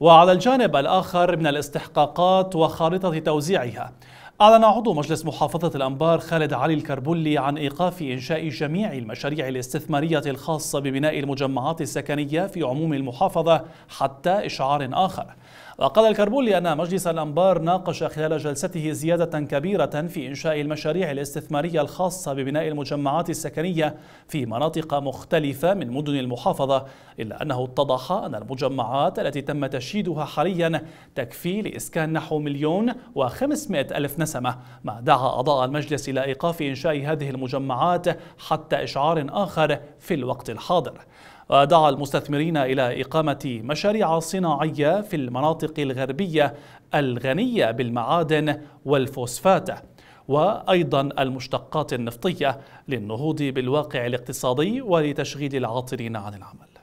وعلى الجانب الآخر من الاستحقاقات وخارطة توزيعها أعلن عضو مجلس محافظة الأنبار خالد علي الكربلي عن إيقاف إنشاء جميع المشاريع الاستثمارية الخاصة ببناء المجمعات السكنية في عموم المحافظة حتى إشعار آخر وقال الكربولي أن مجلس الأنبار ناقش خلال جلسته زيادة كبيرة في إنشاء المشاريع الاستثمارية الخاصة ببناء المجمعات السكنية في مناطق مختلفة من مدن المحافظة إلا أنه اتضح أن المجمعات التي تم تشييدها حاليا تكفي لإسكان نحو مليون وخمسمائة ألف نسمة ما دعا أعضاء المجلس إلى إيقاف إنشاء هذه المجمعات حتى إشعار آخر في الوقت الحاضر ودعا المستثمرين إلى إقامة مشاريع صناعية في المناطق الغربية الغنية بالمعادن والفوسفات وأيضا المشتقات النفطية للنهوض بالواقع الاقتصادي ولتشغيل العاطلين عن العمل